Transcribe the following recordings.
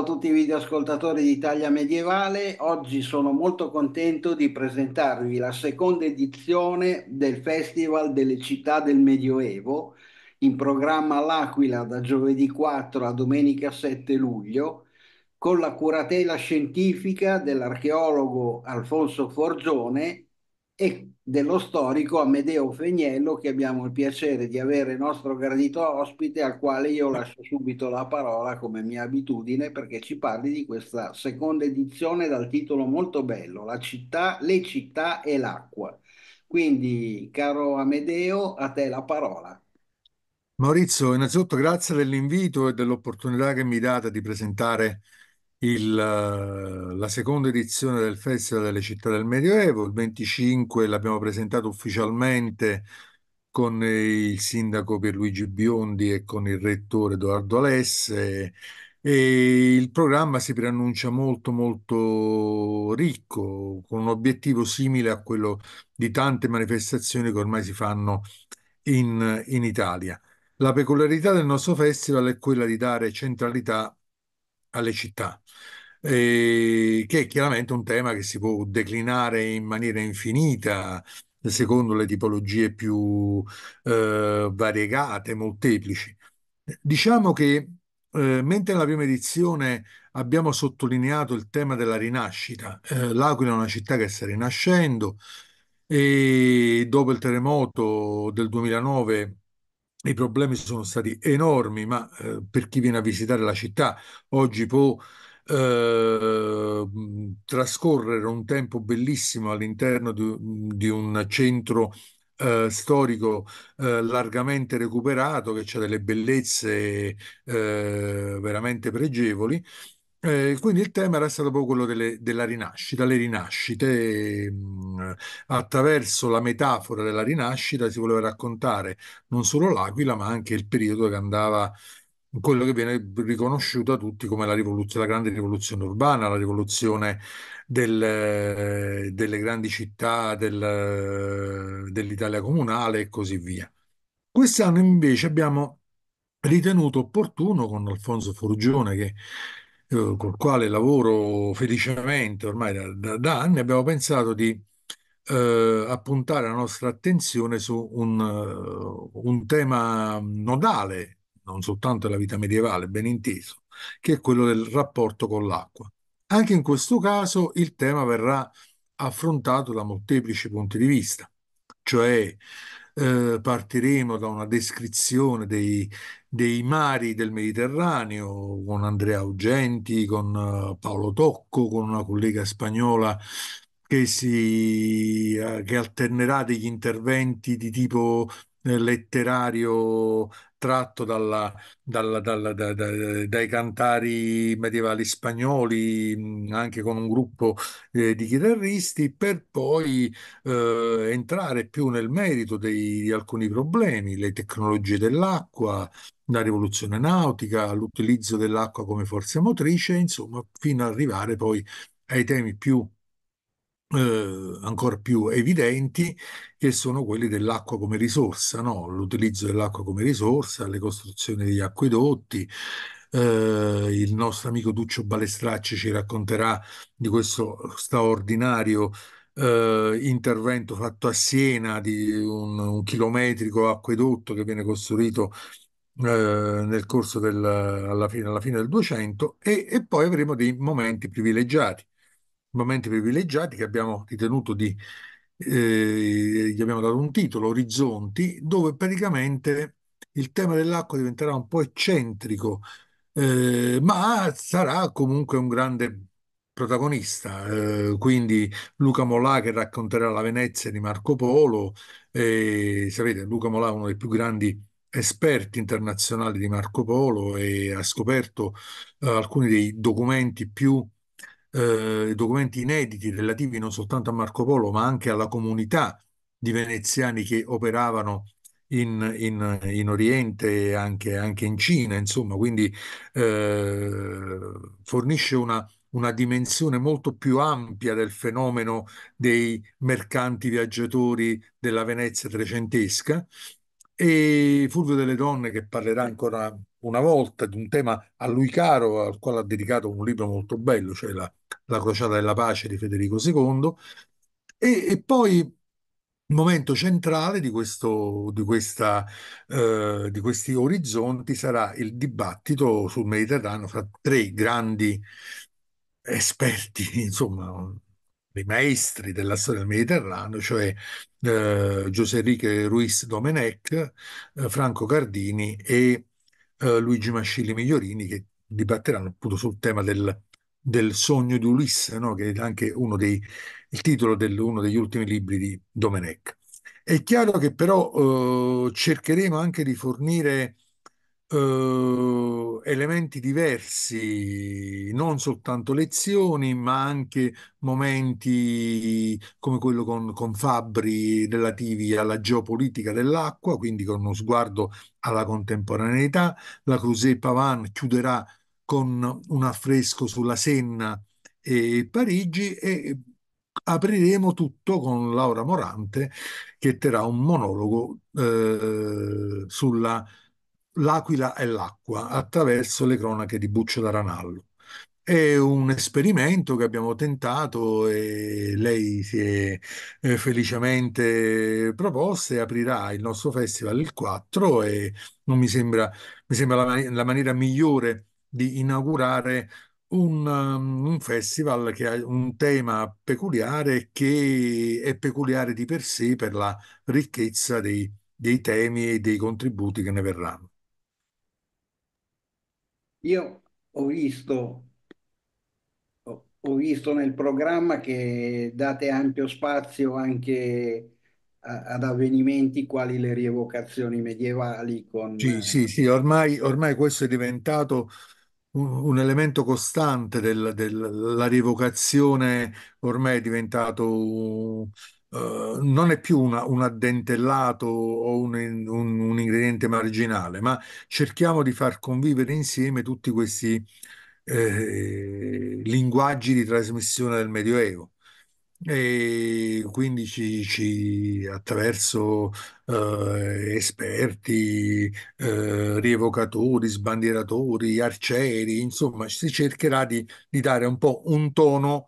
a tutti i videoascoltatori di Italia Medievale. Oggi sono molto contento di presentarvi la seconda edizione del Festival delle città del Medioevo, in programma all'Aquila da giovedì 4 a domenica 7 luglio, con la curatela scientifica dell'archeologo Alfonso Forgione e dello storico Amedeo Fegnello che abbiamo il piacere di avere nostro gradito ospite al quale io lascio subito la parola come mia abitudine perché ci parli di questa seconda edizione dal titolo molto bello La città, le città e l'acqua. Quindi caro Amedeo a te la parola. Maurizio, innanzitutto grazie dell'invito e dell'opportunità che mi date di presentare il, eh, la seconda edizione del Festival delle Città del Medioevo. Il 25 l'abbiamo presentato ufficialmente con il sindaco Pierluigi Biondi e con il rettore Edoardo Alesse. E il programma si preannuncia molto molto ricco, con un obiettivo simile a quello di tante manifestazioni che ormai si fanno in, in Italia. La peculiarità del nostro festival è quella di dare centralità alle città, eh, che è chiaramente un tema che si può declinare in maniera infinita secondo le tipologie più eh, variegate, molteplici. Diciamo che eh, mentre nella prima edizione abbiamo sottolineato il tema della rinascita, eh, L'Aquila è una città che sta rinascendo e dopo il terremoto del 2009 i problemi sono stati enormi, ma eh, per chi viene a visitare la città oggi può eh, trascorrere un tempo bellissimo all'interno di, di un centro eh, storico eh, largamente recuperato, che ha delle bellezze eh, veramente pregevoli. Eh, quindi il tema era stato proprio quello delle, della rinascita, le rinascite. Mh, attraverso la metafora della rinascita si voleva raccontare non solo l'Aquila, ma anche il periodo che andava, quello che viene riconosciuto a tutti come la, rivoluzione, la grande rivoluzione urbana, la rivoluzione del, delle grandi città, del, dell'Italia comunale e così via. Quest'anno invece abbiamo ritenuto opportuno con Alfonso Forgione che eh, col quale lavoro felicemente ormai da, da, da anni, abbiamo pensato di eh, appuntare la nostra attenzione su un, eh, un tema nodale, non soltanto della vita medievale, ben inteso, che è quello del rapporto con l'acqua. Anche in questo caso il tema verrà affrontato da molteplici punti di vista, cioè eh, partiremo da una descrizione dei, dei mari del Mediterraneo con Andrea Augenti, con eh, Paolo Tocco, con una collega spagnola che, si, eh, che alternerà degli interventi di tipo letterario tratto dalla, dalla, dalla, da, da, dai cantari medievali spagnoli, anche con un gruppo eh, di chitarristi, per poi eh, entrare più nel merito dei, di alcuni problemi, le tecnologie dell'acqua, la rivoluzione nautica, l'utilizzo dell'acqua come forza motrice, insomma, fino ad arrivare poi ai temi più eh, ancora più evidenti, che sono quelli dell'acqua come risorsa, no? l'utilizzo dell'acqua come risorsa, le costruzioni degli acquedotti. Eh, il nostro amico Duccio Balestracci ci racconterà di questo straordinario eh, intervento fatto a Siena di un, un chilometrico acquedotto che viene costruito eh, nel corso del, alla fine, alla fine del 200 e, e, poi avremo dei momenti privilegiati momenti privilegiati che abbiamo ritenuto di, eh, gli abbiamo dato un titolo, Orizzonti, dove praticamente il tema dell'acqua diventerà un po' eccentrico, eh, ma sarà comunque un grande protagonista. Eh, quindi Luca Molà che racconterà la Venezia di Marco Polo, e, sapete, Luca Molà è uno dei più grandi esperti internazionali di Marco Polo e ha scoperto eh, alcuni dei documenti più eh, documenti inediti relativi non soltanto a Marco Polo, ma anche alla comunità di veneziani che operavano in, in, in Oriente e anche, anche, in Cina, insomma, quindi eh, fornisce una, una dimensione molto più ampia del fenomeno dei mercanti viaggiatori della Venezia trecentesca. E Fulvio delle Donne, che parlerà ancora una volta di un tema a lui caro, al quale ha dedicato un libro molto bello, cioè la, la crociata della pace di Federico II, e, e poi il momento centrale di, questo, di, questa, eh, di questi orizzonti sarà il dibattito sul Mediterraneo fra tre grandi esperti, insomma, dei maestri della storia del Mediterraneo, cioè eh, José Enrique Ruiz Domenech, eh, Franco Cardini e eh, Luigi Mascilli Migliorini, che dibatteranno appunto sul tema del del sogno di Ulisse, no? che è anche uno dei, il titolo di uno degli ultimi libri di Domenech. È chiaro che però eh, cercheremo anche di fornire eh, elementi diversi, non soltanto lezioni, ma anche momenti come quello con, con Fabri relativi alla geopolitica dell'acqua, quindi con uno sguardo alla contemporaneità. La Crusade Pavan chiuderà con un affresco sulla Senna e Parigi e apriremo tutto con Laura Morante che terrà un monologo eh, sulla L'Aquila e l'acqua attraverso le cronache di Buccio da Ranallo. È un esperimento che abbiamo tentato e lei si è eh, felicemente proposta e aprirà il nostro festival il 4 e non mi sembra, mi sembra la, man- la maniera migliore di inaugurare un, um, un, festival che ha un tema peculiare che è peculiare di per sé per la ricchezza dei, dei temi e dei contributi che ne verranno. Io ho visto, ho visto nel programma che date ampio spazio anche ad avvenimenti quali le rievocazioni medievali. Con... Sì, eh, sì, sì, ormai, ormai questo è diventato un elemento costante del- della rievocazione ormai è diventato, eh, non è più una- un addentellato o un, un- un ingrediente marginale, ma cerchiamo di far convivere insieme tutti questi eh, linguaggi di trasmissione del Medioevo e quindi ci, ci- attraverso eh, esperti, eh, rievocatori, sbandieratori, arcieri, insomma, si cercherà di, di dare un po' un tono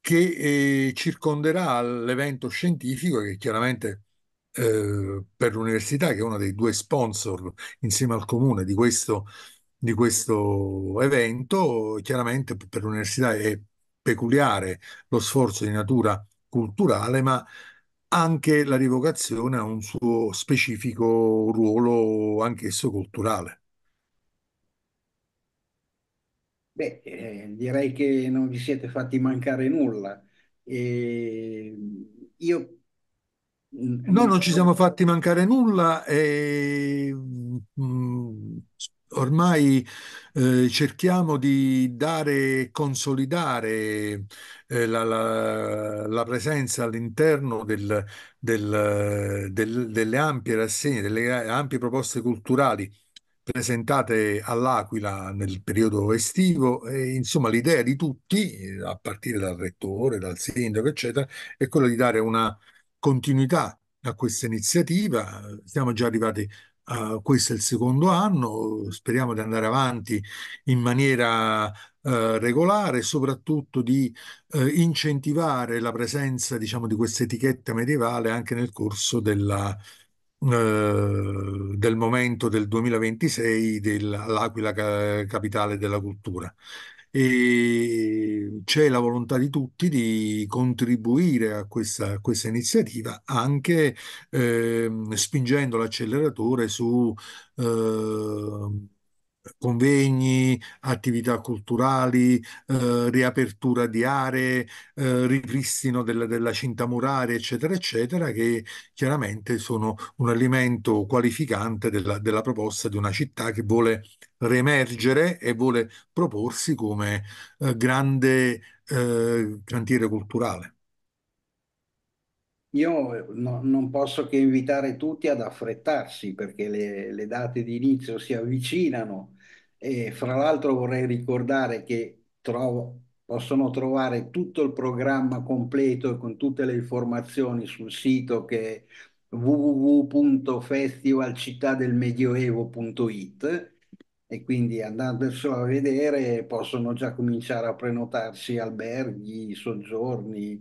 che eh, circonderà l'evento scientifico che chiaramente eh, per l'università, che è uno dei due sponsor insieme al comune di questo, di questo evento, chiaramente per l'università è peculiare lo sforzo di natura culturale, ma anche la rivocazione ha un suo specifico ruolo anch'esso culturale. Beh, eh, direi che non vi siete fatti mancare nulla. E io No, mm, non ci siamo fatti mancare nulla e mm, ormai eh, cerchiamo di dare, consolidare eh, la, la, la, presenza all'interno del, del, del, delle ampie rassegne, delle ampie proposte culturali presentate all'Aquila nel periodo estivo e insomma l'idea di tutti, a partire dal rettore, dal sindaco, eccetera, è quella di dare una continuità a questa iniziativa. Siamo già arrivati Uh, questo è il secondo anno, speriamo di andare avanti in maniera uh, regolare e soprattutto di uh, incentivare la presenza diciamo, di questa etichetta medievale anche nel corso della, eh, del momento del 2026 dell'Aquila capitale della cultura e c'è la volontà di tutti di contribuire a questa, a questa iniziativa anche eh, spingendo l'acceleratore su... Eh, convegni, attività culturali, eh, riapertura di aree, eh, ripristino del, della cinta muraria, eccetera, eccetera, che chiaramente sono un alimento qualificante della, della proposta di una città che vuole reemergere e vuole proporsi come eh, grande eh, cantiere culturale. Io no, non posso che invitare tutti ad affrettarsi perché le, le date di inizio si avvicinano e fra l'altro vorrei ricordare che trovo, possono trovare tutto il programma completo e con tutte le informazioni sul sito che è www.festivalcittadelmedioevo.it e quindi andandoselo a vedere possono già cominciare a prenotarsi alberghi, soggiorni.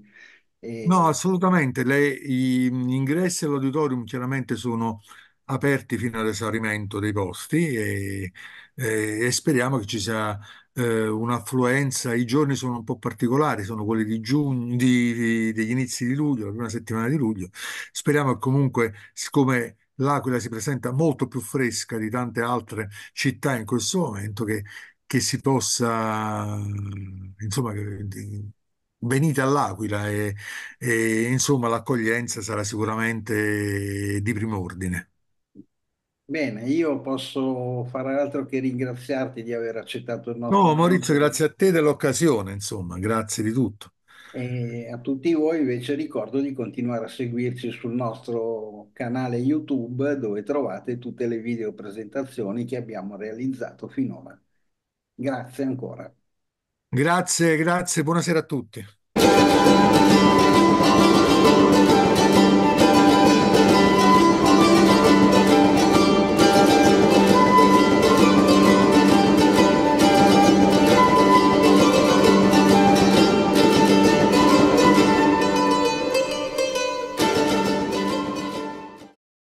E... No, assolutamente, le, gli ingressi all'auditorium chiaramente sono aperti fino all'esaurimento dei posti e, e, e speriamo che ci sia eh, un'affluenza. I giorni sono un po' particolari, sono quelli di giugno, di, di, degli inizi di luglio, la prima settimana di luglio. Speriamo che comunque, siccome l'Aquila si presenta molto più fresca di tante altre città in questo momento, che, che si possa, insomma, che, venite all'Aquila e, e, insomma l'accoglienza sarà sicuramente di primo ordine. Bene, io posso fare altro che ringraziarti di aver accettato il nostro... No, Maurizio, grazie a te dell'occasione, insomma, grazie di tutto. E a tutti voi invece ricordo di continuare a seguirci sul nostro canale YouTube dove trovate tutte le video presentazioni che abbiamo realizzato finora. Grazie ancora. Grazie, grazie, buonasera a tutti.